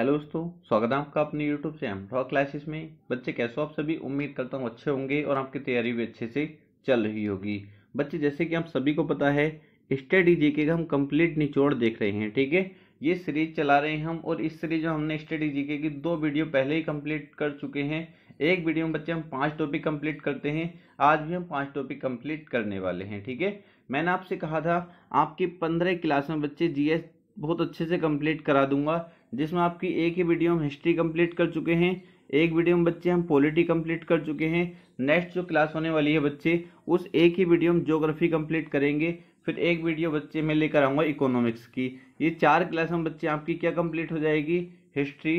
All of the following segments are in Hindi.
हेलो दोस्तों स्वागत है आपका अपने यूट्यूब चैनल ड्रॉ क्लासेस में बच्चे कैसे हो आप सभी उम्मीद करता हूँ अच्छे होंगे और आपकी तैयारी भी अच्छे से चल रही होगी बच्चे जैसे कि आप सभी को पता है स्टडी जीके का हम कंप्लीट निचोड़ देख रहे हैं ठीक है ये सीरीज चला रहे हैं हम और इस सीरीज में हमने स्टडी जीके की दो वीडियो पहले ही कम्प्लीट कर चुके हैं एक वीडियो में बच्चे हम पाँच टॉपिक कम्प्लीट करते हैं आज भी हम पाँच टॉपिक कम्प्लीट करने वाले हैं ठीक है मैंने आपसे कहा था आपकी पंद्रह क्लास में बच्चे जी बहुत अच्छे से कंप्लीट करा दूंगा जिसमें आपकी एक ही वीडियो हम हिस्ट्री कंप्लीट कर चुके हैं एक वीडियो में बच्चे हम पॉलिटी कंप्लीट कर चुके हैं नेक्स्ट जो क्लास होने वाली है बच्चे उस एक ही वीडियो में जोग्राफी कंप्लीट करेंगे फिर एक वीडियो बच्चे में लेकर आऊँगा इकोनॉमिक्स की ये चार क्लास में बच्चे आपकी क्या कम्प्लीट हो जाएगी हिस्ट्री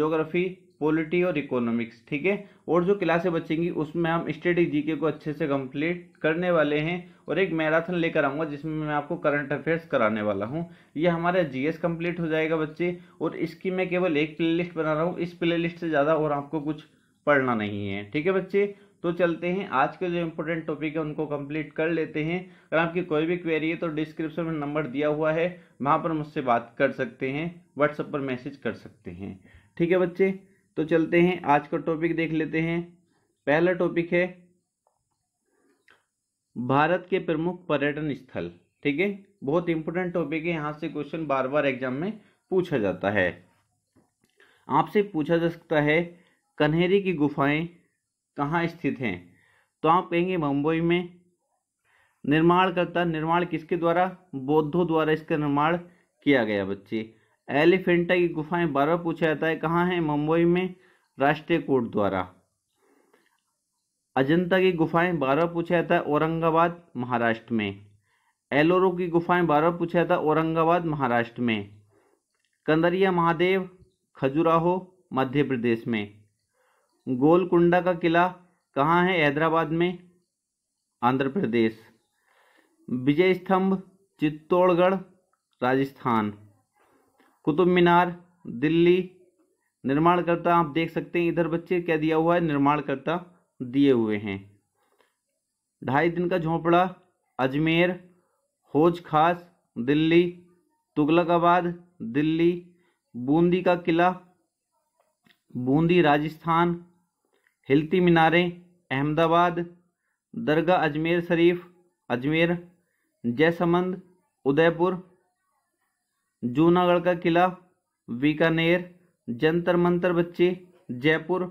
जोग्राफी पॉलिटी और इकोनॉमिक्स ठीक है और जो क्लासें बचेंगी उसमें हम स्टडी जीके को अच्छे से कंप्लीट करने वाले हैं और एक मैराथन लेकर आऊँगा जिसमें मैं आपको करंट अफेयर्स कराने वाला हूँ ये हमारा जीएस कंप्लीट हो जाएगा बच्चे और इसकी मैं केवल एक प्ले लिस्ट बना रहा हूँ इस प्ले लिस्ट से ज़्यादा और आपको कुछ पढ़ना नहीं है ठीक है बच्चे तो चलते हैं आज के जो इम्पोर्टेंट टॉपिक है उनको कंप्लीट कर लेते हैं अगर आपकी कोई भी क्वेरी है तो डिस्क्रिप्शन में नंबर दिया हुआ है वहाँ पर मुझसे बात कर सकते हैं व्हाट्सएप पर मैसेज कर सकते हैं ठीक है बच्चे तो चलते हैं आज का टॉपिक देख लेते हैं पहला टॉपिक है भारत के प्रमुख पर्यटन स्थल ठीक है बहुत इंपॉर्टेंट टॉपिक है यहाँ से क्वेश्चन बार बार एग्जाम में पूछा जाता है आपसे पूछा जा सकता है कन्हेरी की गुफाएं कहाँ स्थित हैं तो आप कहेंगे मुंबई में निर्माण करता निर्माण किसके द्वारा बौद्धों द्वारा इसका निर्माण किया गया बच्चे एलिफेंटा की गुफाएं बार पूछा जाता है कहाँ है मुंबई में राष्ट्रीय कोर्ट द्वारा अजंता की गुफाएं बार पूछा जाता है औरंगाबाद महाराष्ट्र में एलोरो की गुफाएं बार पूछा जाता है औरंगाबाद महाराष्ट्र में कंदरिया महादेव खजुराहो मध्य प्रदेश में गोलकुंडा का किला कहाँ है हैदराबाद में आंध्र प्रदेश विजय स्तंभ चित्तौड़गढ़ राजस्थान कुतुब मीनार दिल्ली निर्माणकर्ता आप देख सकते हैं इधर बच्चे क्या दिया हुआ है निर्माणकर्ता दिए हुए हैं ढाई दिन का झोंपड़ा अजमेर होज खास दिल्ली तुगलकाबाद दिल्ली बूंदी का किला बूंदी राजस्थान हिलती मीनारें अहमदाबाद दरगाह अजमेर शरीफ अजमेर जयसमंद उदयपुर जूनागढ़ का किला बीकानेर जंतर मंतर बच्चे जयपुर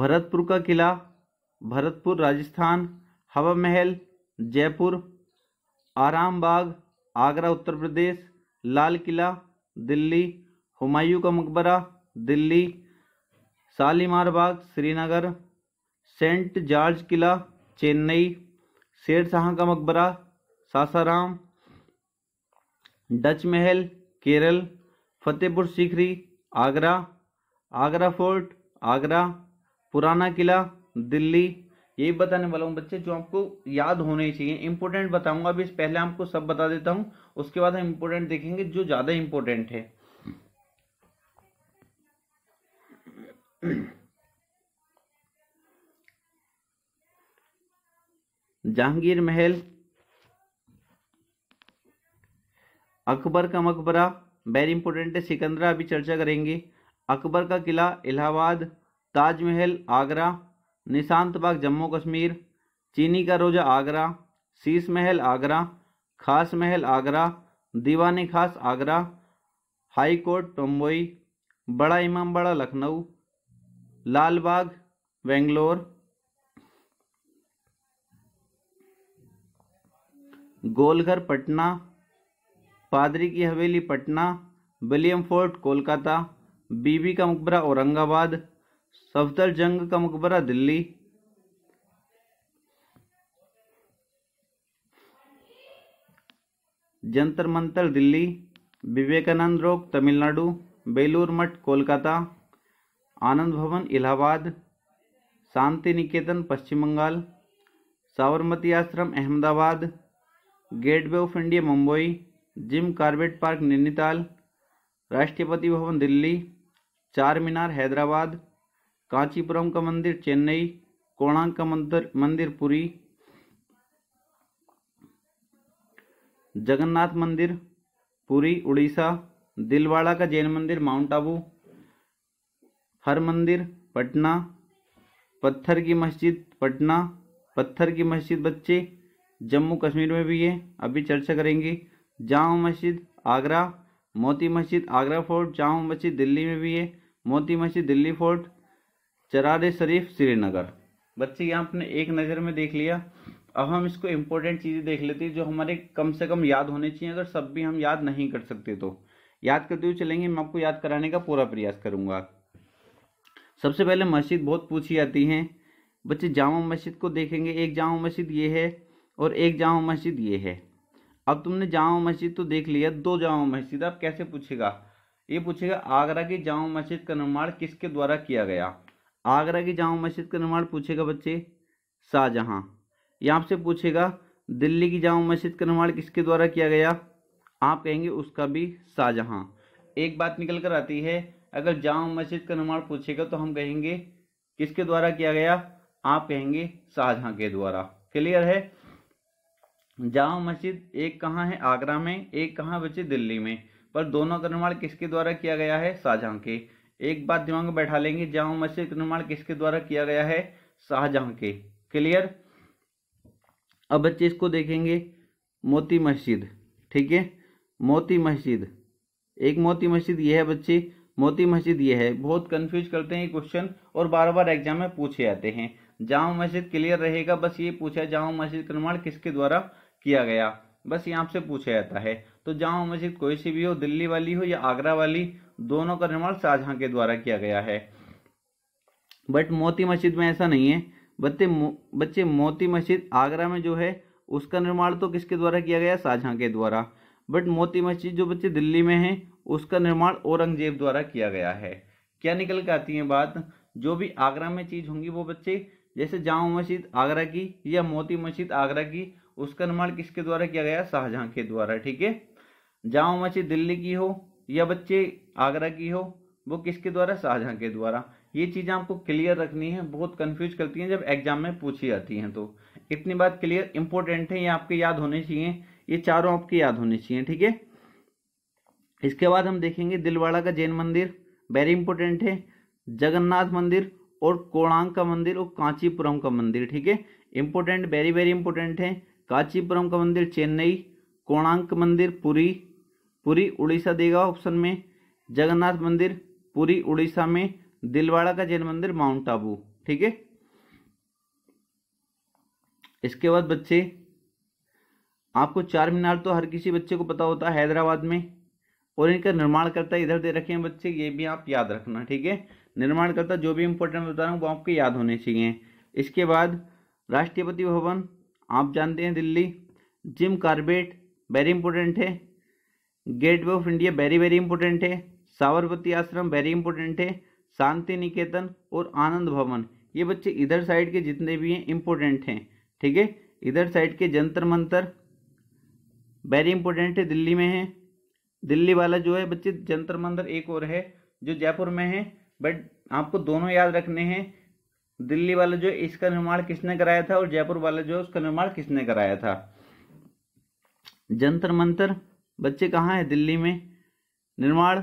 भरतपुर का किला भरतपुर राजस्थान हवा महल जयपुर आराम बाग आगरा उत्तर प्रदेश लाल किला दिल्ली हुमायूं का मकबरा दिल्ली शालीमार बाग श्रीनगर सेंट जॉर्ज किला चेन्नई शेर शाह का मकबरा सासाराम डच महल केरल फतेहपुर सीकरी आगरा आगरा फोर्ट आगरा पुराना किला दिल्ली यही बताने वाला हूँ बच्चे जो आपको याद होने चाहिए इंपॉर्टेंट बताऊंगा अभी पहले आपको सब बता देता हूँ उसके बाद हम इम्पोर्टेंट देखेंगे जो ज़्यादा इंपॉर्टेंट है जहांगीर महल अकबर का मकबरा वेरी इंपॉर्टेंट है सिकंदरा अभी चर्चा करेंगे अकबर का किला इलाहाबाद ताजमहल आगरा निशांत बाग जम्मू कश्मीर चीनी का रोजा आगरा शीश महल आगरा खास महल आगरा दीवानी खास आगरा हाई कोर्ट बम्बई बड़ा बड़ा लखनऊ लाल बाग बेंगलोर गोलघर पटना पादरी की हवेली पटना विलियम फोर्ट कोलकाता बीबी का मकबरा औरंगाबाद सफदरजंग का मकबरा दिल्ली जंतर मंतर दिल्ली विवेकानंद रोक तमिलनाडु बेलूर मठ कोलकाता आनंद भवन इलाहाबाद शांति निकेतन पश्चिम Bangal Sabarmati ashram Ahmedabad gateway of India Mumbai Jim Corbett park Nainital Rashtrapati Bhavan Delhi चार मीनार हैदराबाद कांचीपुरम का मंदिर चेन्नई कोणार्क का मंदिर मंदिर पुरी जगन्नाथ मंदिर पुरी उड़ीसा दिलवाड़ा का जैन मंदिर माउंट आबू हर मंदिर पटना पत्थर की मस्जिद पटना पत्थर की मस्जिद बच्चे जम्मू कश्मीर में भी है अभी चर्चा करेंगे जामा मस्जिद आगरा मोती मस्जिद आगरा फोर्ट जामा मस्जिद दिल्ली में भी है मोती मस्जिद दिल्ली फोर्ट चरार शरीफ श्रीनगर बच्चे यहाँ आपने एक नज़र में देख लिया अब हम इसको इम्पोर्टेंट चीज़ें देख लेते हैं जो हमारे कम से कम याद होने चाहिए अगर सब भी हम याद नहीं कर सकते तो याद करते हुए चलेंगे मैं आपको याद कराने का पूरा प्रयास करूँगा सबसे पहले मस्जिद बहुत पूछी जाती हैं बच्चे जामा मस्जिद को देखेंगे एक जामा मस्जिद ये है और एक जामा मस्जिद ये है अब तुमने जामा मस्जिद तो देख लिया दो जामा मस्जिद अब कैसे पूछेगा ये पूछेगा आगरा की जामा मस्जिद का निर्माण किसके द्वारा किया गया आगरा की जामा मस्जिद का निर्माण पूछेगा बच्चे शाहजहाँ ये आपसे पूछेगा दिल्ली की जामा मस्जिद का निर्माण किसके द्वारा किया गया आप कहेंगे उसका भी शाहजहाँ एक बात निकल कर आती है अगर जामा मस्जिद का निर्माण पूछेगा तो हम कहेंगे किसके द्वारा किया गया आप कहेंगे शाहजहाँ के द्वारा क्लियर है जामा मस्जिद एक कहाँ है आगरा में एक कहाँ बचे दिल्ली में पर दोनों का निर्माण किसके द्वारा किया गया है शाहजहां के एक बात दिमाग में बैठा लेंगे जामा मस्जिद का निर्माण किसके द्वारा किया गया है शाहजहां के क्लियर अब बच्चे इसको देखेंगे मोती मस्जिद ठीक है मोती मस्जिद एक मोती मस्जिद ये है बच्चे मोती मस्जिद ये है बहुत कंफ्यूज करते हैं क्वेश्चन और बार बार एग्जाम में पूछे जाते हैं जामा मस्जिद क्लियर रहेगा बस ये पूछा जामा मस्जिद का निर्माण किसके द्वारा किया गया बस ये आपसे पूछा जाता है तो जामा मस्जिद कोई सी भी हो दिल्ली वाली हो या आगरा वाली दोनों का निर्माण शाहजहां के द्वारा किया गया है बट मोती मस्जिद में ऐसा नहीं है बच्चे बच्चे मोती मस्जिद आगरा में जो है उसका निर्माण तो किसके द्वारा किया गया शाहजहां के द्वारा बट मोती मस्जिद जो बच्चे दिल्ली में है उसका निर्माण औरंगजेब द्वारा किया गया है क्या निकल के आती है बात जो भी आगरा में चीज़ होंगी वो बच्चे जैसे जामा मस्जिद आगरा की या मोती मस्जिद आगरा की उसका निर्माण किसके द्वारा किया गया शाहजहां के द्वारा ठीक है जामा मस्जिद दिल्ली की हो या बच्चे आगरा की हो वो किसके द्वारा शाहजहां के द्वारा ये चीज़ें आपको क्लियर रखनी है बहुत कंफ्यूज करती हैं जब एग्जाम में पूछी जाती हैं तो इतनी बात क्लियर इंपॉर्टेंट है ये आपके याद होने चाहिए ये चारों आपके याद होने चाहिए ठीक है इसके बाद हम देखेंगे दिलवाड़ा का जैन मंदिर वेरी इंपॉर्टेंट है जगन्नाथ मंदिर और कोणांग का मंदिर और कांचीपुरम का मंदिर ठीक है इंपॉर्टेंट वेरी वेरी इंपॉर्टेंट है कांचीपुरम का मंदिर चेन्नई कोणार्क मंदिर पुरी पुरी उड़ीसा देगा ऑप्शन में जगन्नाथ मंदिर पुरी उड़ीसा में दिलवाड़ा का जैन मंदिर माउंट आबू ठीक है इसके बाद बच्चे आपको चार मीनार तो हर किसी बच्चे को पता होता है हैदराबाद में और इनका निर्माण करता इधर दे रखे हैं बच्चे ये भी आप याद रखना ठीक है निर्माण करता जो भी इंपॉर्टेंट बता रहा हूँ वो आपके याद होने चाहिए इसके बाद राष्ट्रपति भवन आप जानते हैं Delhi Jim Corbett very important है gateway of India very very important है साबरमती आश्रम वेरी इंपॉर्टेंट है शांति निकेतन और आनंद भवन ये बच्चे इधर साइड के जितने भी हैं इंपॉर्टेंट हैं ठीक है इधर साइड के जंतर मंतर वेरी इंपॉर्टेंट है दिल्ली में है दिल्ली वाला जो है बच्चे जंतर मंतर एक और है जो जयपुर में है बट आपको दोनों याद रखने हैं दिल्ली वाले जो इसका निर्माण किसने कराया था और जयपुर वाले जो उसका निर्माण किसने कराया था जंतर मंतर बच्चे कहाँ हैं दिल्ली में निर्माण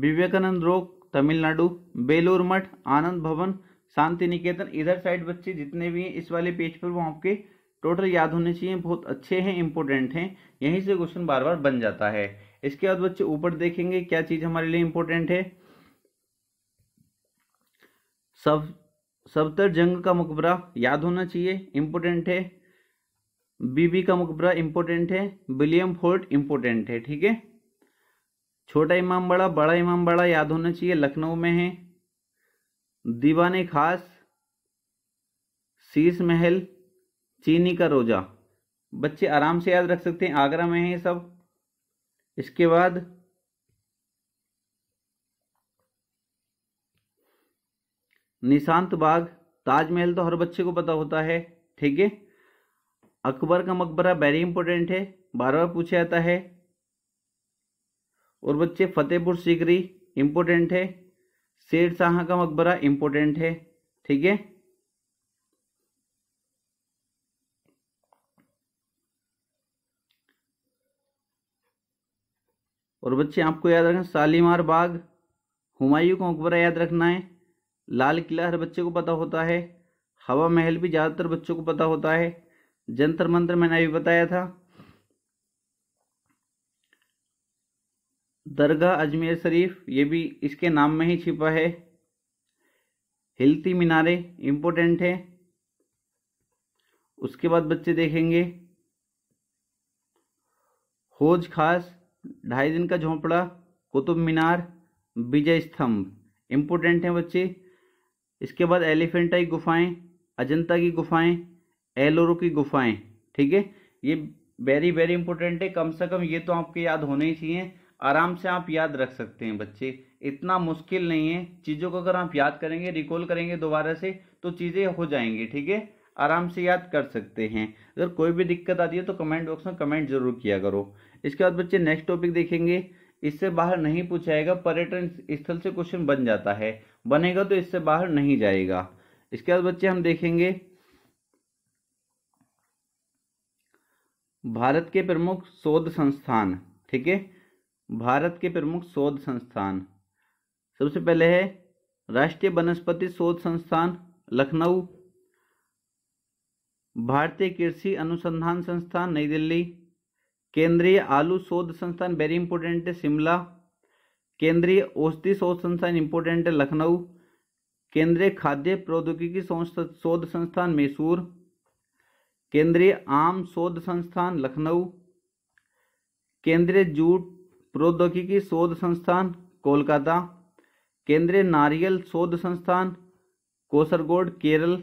विवेकानंद रोक तमिलनाडु बेलूर मठ आनंद भवन शांति निकेतन इधर साइड बच्चे जितने भी हैं इस वाले पेज पर वो आपके टोटल याद होने चाहिए बहुत अच्छे हैं इंपॉर्टेंट हैं यहीं से क्वेश्चन बार बार बन जाता है इसके बाद बच्चे ऊपर देखेंगे क्या चीज़ हमारे लिए इंपॉर्टेंट है सब सफदर जंग का मकबरा याद होना चाहिए इम्पोर्टेंट है बीबी का मकबरा इम्पोर्टेंट है विलियम फोर्ट इम्पोर्टेंट है ठीक है छोटा इमाम बड़ा बड़ा इमाम बड़ा याद होना चाहिए लखनऊ में है दीवान खास शीश महल चीनी का रोजा बच्चे आराम से याद रख सकते हैं आगरा में है सब इसके बाद निशांत बाग ताजमहल तो हर बच्चे को पता होता है ठीक है अकबर का मकबरा वेरी इंपॉर्टेंट है बार बार पूछा जाता है और बच्चे फतेहपुर सीकरी इम्पोर्टेंट है शेर शाह का मकबरा इम्पोर्टेंट है ठीक है और बच्चे आपको याद रखना शालीमार बाग हुमायूं का मकबरा याद रखना है लाल किला हर बच्चे को पता होता है हवा महल भी ज़्यादातर बच्चों को पता होता है जंतर मंत्र मैंने अभी बताया था दरगाह अजमेर शरीफ ये भी इसके नाम में ही छिपा है हिलती मीनारे इम्पोर्टेंट है उसके बाद बच्चे देखेंगे होज खास ढाई दिन का झोंपड़ा कुतुब मीनार विजय स्तंभ इम्पोर्टेंट है बच्चे इसके बाद एलिफेंटाई गुफाएं अजंता की गुफाएं एलोरो की गुफाएं ठीक है ये वेरी वेरी इंपॉर्टेंट है कम से कम ये तो आपके याद होने ही चाहिए आराम से आप याद रख सकते हैं बच्चे इतना मुश्किल नहीं है चीज़ों को अगर आप याद करेंगे रिकॉल करेंगे दोबारा से तो चीज़ें हो जाएंगी ठीक है आराम से याद कर सकते हैं अगर कोई भी दिक्कत आती है तो कमेंट बॉक्स में कमेंट जरूर किया करो इसके बाद बच्चे नेक्स्ट टॉपिक देखेंगे इससे बाहर नहीं पूछाएगा पर्यटन स्थल से क्वेश्चन बन जाता है बनेगा तो इससे बाहर नहीं जाएगा इसके बाद बच्चे हम देखेंगे भारत के प्रमुख शोध संस्थान ठीक है भारत के प्रमुख शोध संस्थान सबसे पहले है राष्ट्रीय वनस्पति शोध संस्थान लखनऊ भारतीय कृषि अनुसंधान संस्थान नई दिल्ली केंद्रीय आलू शोध संस्थान वेरी इंपोर्टेंट है शिमला केंद्रीय औषधि शोध संस्थान इंपोर्टेंट लखनऊ केंद्रीय खाद्य प्रौद्योगिकी शोध संस्थान मैसूर केंद्रीय आम शोध संस्थान लखनऊ केंद्रीय जूट प्रौद्योगिकी शोध संस्थान कोलकाता केंद्रीय नारियल शोध संस्थान कोसरगोड केरल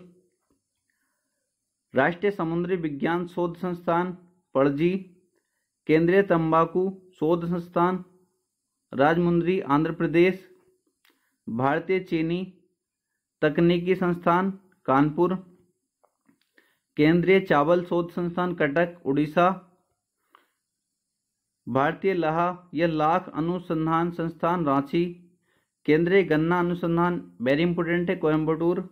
राष्ट्रीय समुद्री विज्ञान शोध संस्थान पणजी केंद्रीय तंबाकू शोध संस्थान राजमुंद्री आंध्र प्रदेश भारतीय चीनी तकनीकी संस्थान कानपुर केंद्रीय चावल शोध संस्थान कटक उड़ीसा भारतीय लहा या लाख अनुसंधान संस्थान रांची केंद्रीय गन्ना अनुसंधान वेरी इंपोर्टेंट है कोयम्बटूर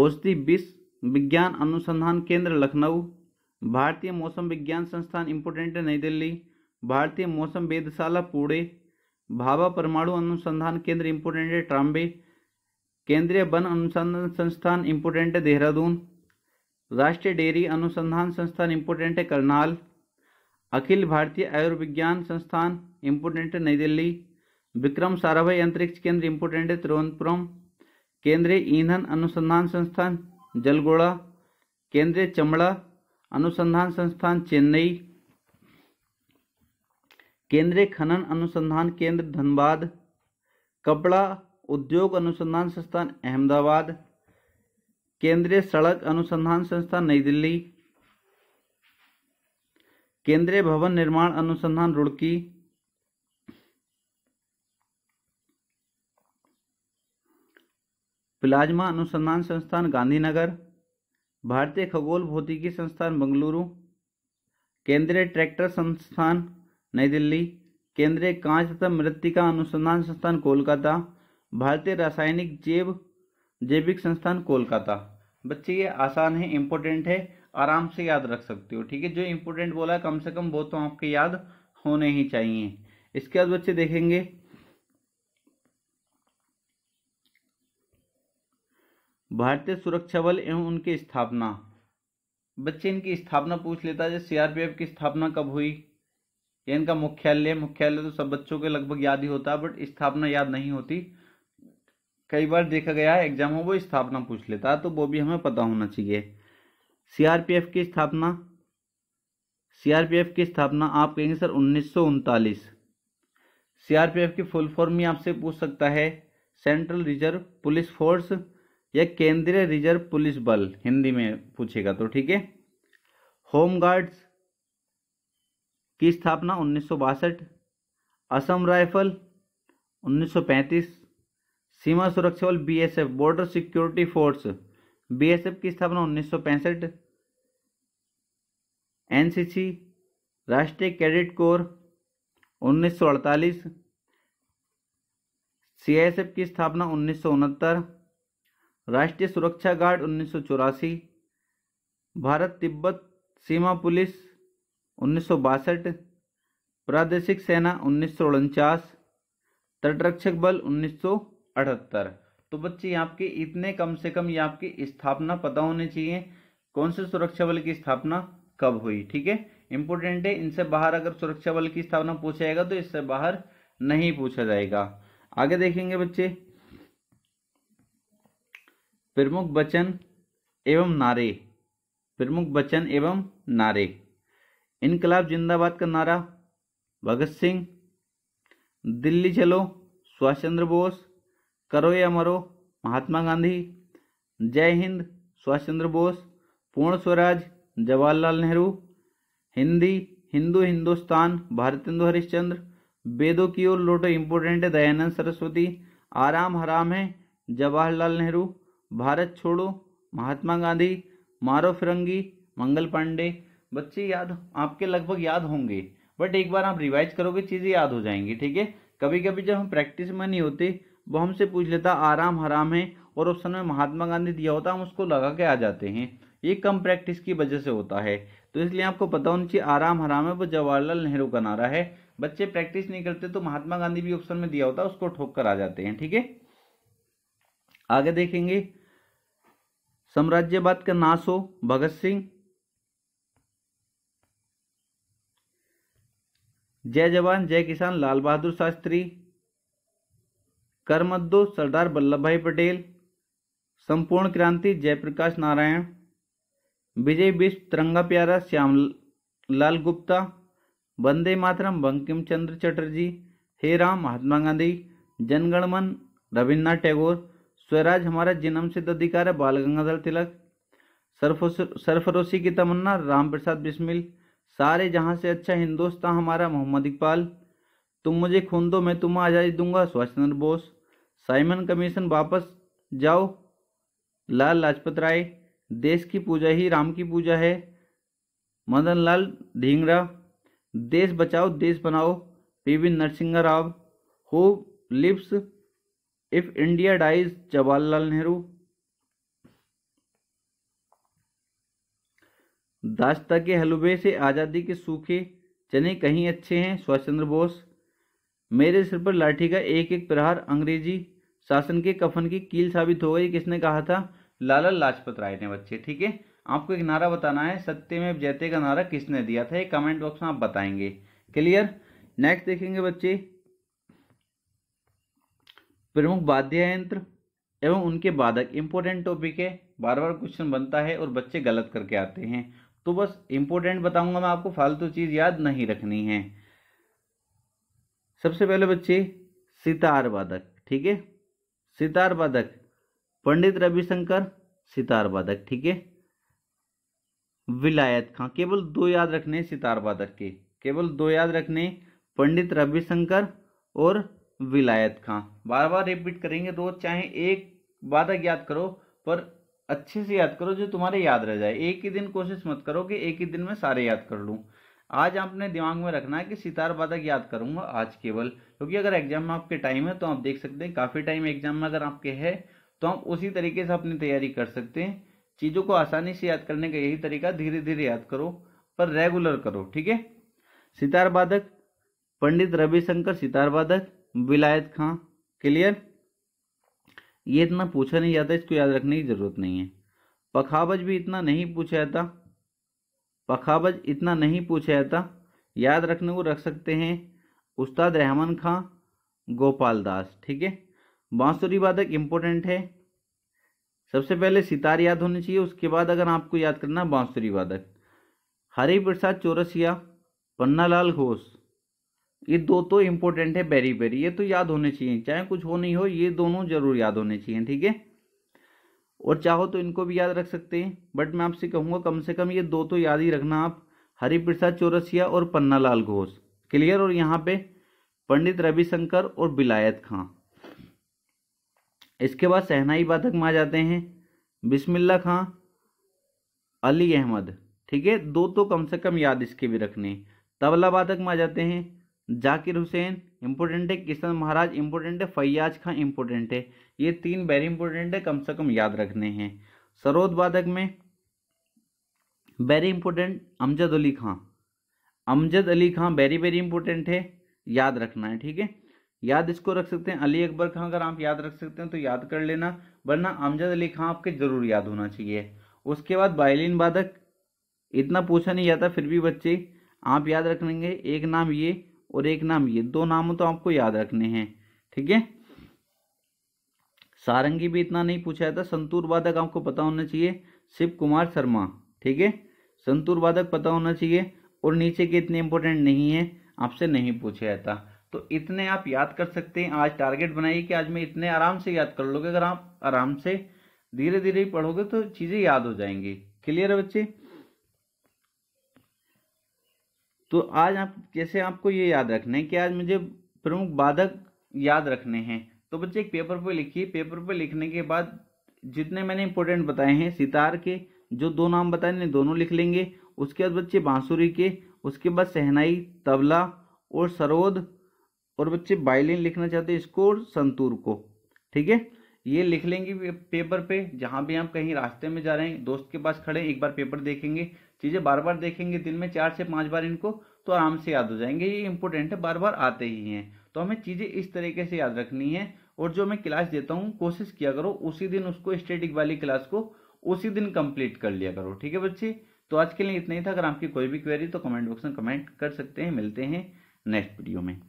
औषधि विश्व विज्ञान अनुसंधान केंद्र लखनऊ भारतीय मौसम विज्ञान संस्थान इम्पोर्टेंट नई दिल्ली भारतीय मौसम वेदशाला पुणे भाभा परमाणु अनुसंधान केंद्र इम्पोर्टेंट ट्राम्बे केंद्रीय वन अनुसंधान संस्थान इम्पोर्टेंट देहरादून राष्ट्रीय डेयरी अनुसंधान संस्थान इम्पोर्टेंट करनाल अखिल भारतीय आयुर्विज्ञान संस्थान इम्पोर्टेंट नई दिल्ली विक्रम साराभाई अंतरिक्ष केंद्र इम्पोर्टेंट तिरुवनंतपुरम केंद्रीय ईंधन अनुसंधान संस्थान जलगोड़ा केंद्रीय चमड़ा अनुसंधान संस्थान चेन्नई केंद्रीय खनन अनुसंधान केंद्र धनबाद कपड़ा उद्योग अनुसंधान संस्थान अहमदाबाद केंद्रीय सड़क अनुसंधान संस्थान नई दिल्ली केंद्रीय भवन निर्माण अनुसंधान रुड़की प्लाज्मा अनुसंधान संस्थान गांधीनगर भारतीय खगोल भौतिकी संस्थान बंगलुरु केंद्रीय ट्रैक्टर संस्थान नई दिल्ली केंद्रीय कांच तथा मृतिका अनुसंधान संस्थान कोलकाता भारतीय रासायनिक जैव जैविक संस्थान कोलकाता बच्चे ये आसान है इम्पोर्टेंट है आराम से याद रख सकते हो ठीक है जो इम्पोर्टेंट बोला कम से कम वो तो आपके याद होने ही चाहिए इसके बाद बच्चे देखेंगे भारतीय सुरक्षा बल एवं उनकी स्थापना बच्चे इनकी स्थापना पूछ लेता है सीआरपीएफ की स्थापना कब हुई या इनका मुख्यालय मुख्यालय तो सब बच्चों के लगभग याद ही होता है बट स्थापना याद नहीं होती कई बार देखा गया है एग्जाम में वो स्थापना पूछ लेता है तो वो भी हमें पता होना चाहिए सीआरपीएफ की स्थापना सीआरपीएफ की स्थापना आप कहेंगे सर उन्नीस सीआरपीएफ की फुल फॉर्म ही आपसे पूछ सकता है सेंट्रल रिजर्व पुलिस फोर्स या केंद्रीय रिजर्व पुलिस बल हिंदी में पूछेगा तो ठीक है होम की स्थापना उन्नीस असम राइफल 1935 सीमा सुरक्षा बल B S F border security force B S F की स्थापना उन्नीस एनसीसी राष्ट्रीय कैडेट कोर 1948 सीआईएसएफ की स्थापना उन्नीस राष्ट्रीय सुरक्षा गार्ड उन्नीस भारत तिब्बत सीमा पुलिस उन्नीस प्रादेशिक सेना उन्नीस तटरक्षक बल उन्नीस तो बच्चे आपके इतने कम से कम ये आपकी स्थापना पता होने चाहिए कौन से सुरक्षा बल की स्थापना कब हुई ठीक है इंपॉर्टेंट है इनसे बाहर अगर सुरक्षा बल की स्थापना पूछा जाएगा तो इससे बाहर नहीं पूछा जाएगा आगे देखेंगे बच्चे प्रमुख वचन एवं नारे प्रमुख वचन एवं नारे इनकलाब जिंदाबाद का नारा भगत सिंह दिल्ली चलो सुभाष चंद्र बोस करो या मरो महात्मा गांधी जय हिंद सुभाष चंद्र बोस पूर्ण स्वराज जवाहरलाल नेहरू हिंदी हिंदू हिंदुस्तान भारतेंदु हरिश्चंद्र वेदों की ओर लोटो इम्पोर्टेंट है दयानंद सरस्वती आराम हराम है जवाहरलाल नेहरू भारत छोड़ो महात्मा गांधी मारो फिरंगी मंगल पांडे बच्चे याद आपके लगभग याद होंगे बट एक बार आप रिवाइज करोगे चीज़ें याद हो जाएंगी ठीक है कभी कभी जब हम प्रैक्टिस में नहीं होते वो हमसे पूछ लेता आराम हराम है और ऑप्शन में महात्मा गांधी दिया होता हम उसको लगा के आ जाते हैं ये कम प्रैक्टिस की वजह से होता है तो इसलिए आपको पता होना चाहिए आराम हराम है वो जवाहरलाल नेहरू का नारा है बच्चे प्रैक्टिस नहीं करते तो महात्मा गांधी भी ऑप्शन में दिया होता है उसको ठोक कर आ जाते हैं ठीक है आगे देखेंगे साम्राज्यवाद का नाश हो भगत सिंह जय जवान जय किसान लाल बहादुर शास्त्री कर्मद्दो सरदार वल्लभ भाई पटेल संपूर्ण क्रांति जयप्रकाश नारायण विजय विश्व तिरंगा प्यारा श्याम लाल गुप्ता वंदे मातरम बंकिम चंद्र चटर्जी हे राम महात्मा गांधी जनगणमन रविन्द्रनाथ टैगोर स्वराज हमारा जन्म सिद्ध अधिकार है बाल गंगाधर तिलक सरफरोशी की तमन्ना राम प्रसाद बिस्मिल सारे जहाँ से अच्छा हिंदुस्तान हमारा मोहम्मद इकबाल तुम मुझे खून दो मैं तुम्हें आज़ादी दूंगा सुभाष चंद्र बोस साइमन कमीशन वापस जाओ लाल लाजपत राय देश की पूजा ही राम की पूजा है मदन लाल ढींगरा देश बचाओ देश बनाओ P V Narasimha Rao who lives if India dies Jawaharlal Nehru दास्ता के हलवे से आज़ादी के सूखे चने कहीं अच्छे हैं सुभाष चंद्र बोस मेरे सिर पर लाठी का एक एक प्रहार अंग्रेजी शासन के कफन की कील साबित हो गई किसने कहा था लाला लाजपत राय ने बच्चे ठीक है आपको एक नारा बताना है सत्य में जयते का नारा किसने दिया था ये कमेंट बॉक्स में आप बताएंगे क्लियर नेक्स्ट देखेंगे बच्चे प्रमुख वाद्य यंत्र एवं उनके बाधक इम्पोर्टेंट टॉपिक है बार बार क्वेश्चन बनता है और बच्चे गलत करके आते हैं तो बस इम्पोर्टेंट बताऊंगा मैं आपको फालतू चीज़ याद नहीं रखनी है सबसे पहले बच्चे सितार वादक ठीक है सितार वादक पंडित रविशंकर सितार वादक ठीक है विलायत खां केवल दो याद रखने सितार वादक के केवल दो याद रखने पंडित रविशंकर और विलायत खां बार बार रिपीट करेंगे रोज तो चाहे एक बार याद करो पर अच्छे से याद करो जो तुम्हारे याद रह जाए एक ही दिन कोशिश मत करो कि एक ही दिन में सारे याद कर लूँ आज आपने दिमाग में रखना है कि सितार वादक याद करूंगा आज केवल क्योंकि अगर एग्जाम में आपके टाइम है तो आप देख सकते हैं काफ़ी टाइम एग्जाम में अगर आपके है तो आप उसी तरीके से अपनी तैयारी कर सकते हैं चीज़ों को आसानी से याद करने का यही तरीका धीरे धीरे याद करो पर रेगुलर करो ठीक है सितार वादक पंडित रविशंकर सितार वादक विलायत खां क्लियर ये इतना पूछा नहीं जाता इसको याद रखने की ज़रूरत नहीं है पखावज भी इतना नहीं पूछा जाता पखावज इतना नहीं पूछा जाता याद रखने को रख सकते हैं उस्ताद रहमान खां गोपाल दास ठीक है बांसुरी वादक इम्पोर्टेंट है सबसे पहले सितार याद होनी चाहिए उसके बाद अगर आपको याद करना बांसुरी वादक हरि प्रसाद चौरसिया पन्नालाल घोष ये दो तो इम्पोर्टेंट है वेरी वेरी ये तो याद होने चाहिए चाहे कुछ हो नहीं हो ये दोनों जरूर याद होने चाहिए ठीक है और चाहो तो इनको भी याद रख सकते हैं बट मैं आपसे कहूँगा कम से कम ये दो तो याद ही रखना आप हरिप्रसाद चौरसिया और पन्नालाल घोष क्लियर और यहाँ पे पंडित रविशंकर और बिलायत खां इसके बाद सहनाई बाधक में आ जाते हैं बिस्मिल्ला खां अली अहमद ठीक है दो तो कम से कम याद इसके भी रखने तबला बाधक में आ जाते हैं जाकिर हुसैन इंपॉर्टेंट है किशन महाराज इम्पोर्टेंट है फैयाज खां इम्पोर्टेंट है ये तीन वेरी इंपॉर्टेंट है कम से कम याद रखने हैं सरोद वादक में very important Amjad Ali Khan Amjad Ali Khan very very important है याद रखना है ठीक है याद इसको रख सकते हैं अली अकबर खां अगर आप याद रख सकते हैं तो याद कर लेना वरना अमजद अली खां आपके जरूर याद होना चाहिए उसके बाद वायलिन वादक इतना पूछा नहीं जाता फिर भी बच्चे आप याद रख लेंगे एक नाम ये और एक नाम ये दो नाम तो आपको याद रखने हैं ठीक है सारंगी भी इतना नहीं पूछा था संतूर वादक आपको पता होना चाहिए शिव कुमार शर्मा ठीक है संतूर वादक पता होना चाहिए और नीचे के इतने इंपॉर्टेंट नहीं है आपसे नहीं पूछा था तो इतने आप याद कर सकते हैं आज टारगेट बनाइए कि आज मैं इतने आराम से याद कर लोगे अगर आप आराम से धीरे धीरे पढ़ोगे तो चीज़ें याद हो जाएंगी क्लियर है बच्चे तो आज आप कैसे आपको ये याद रखना है कि आज मुझे प्रमुख बाधक याद रखने हैं तो बच्चे एक पेपर पर लिखिए पेपर पर लिखने के बाद जितने मैंने इंपॉर्टेंट बताए हैं सितार के जो दो नाम बताए दोनों लिख लेंगे उसके बाद बच्चे बांसुरी के उसके बाद सहनाई तबला और सरोद और बच्चे बायलिन लिखना चाहते हैं इसको और संतूर को ठीक है ये लिख लेंगे पेपर पे जहाँ भी आप कहीं रास्ते में जा रहे हैं दोस्त के पास खड़े एक बार पेपर देखेंगे चीज़ें बार बार देखेंगे दिन में चार से पाँच बार इनको तो आराम से याद हो जाएंगे ये इंपॉर्टेंट है बार बार आते ही हैं तो हमें चीज़ें इस तरीके से याद रखनी है और जो मैं क्लास देता हूँ कोशिश किया करो उसी दिन उसको स्टेटिक वाली क्लास को उसी दिन कंप्लीट कर लिया करो ठीक है बच्चे तो आज के लिए इतना ही था अगर आपकी कोई भी क्वेरी तो कमेंट बॉक्स में कमेंट कर सकते हैं मिलते हैं नेक्स्ट वीडियो में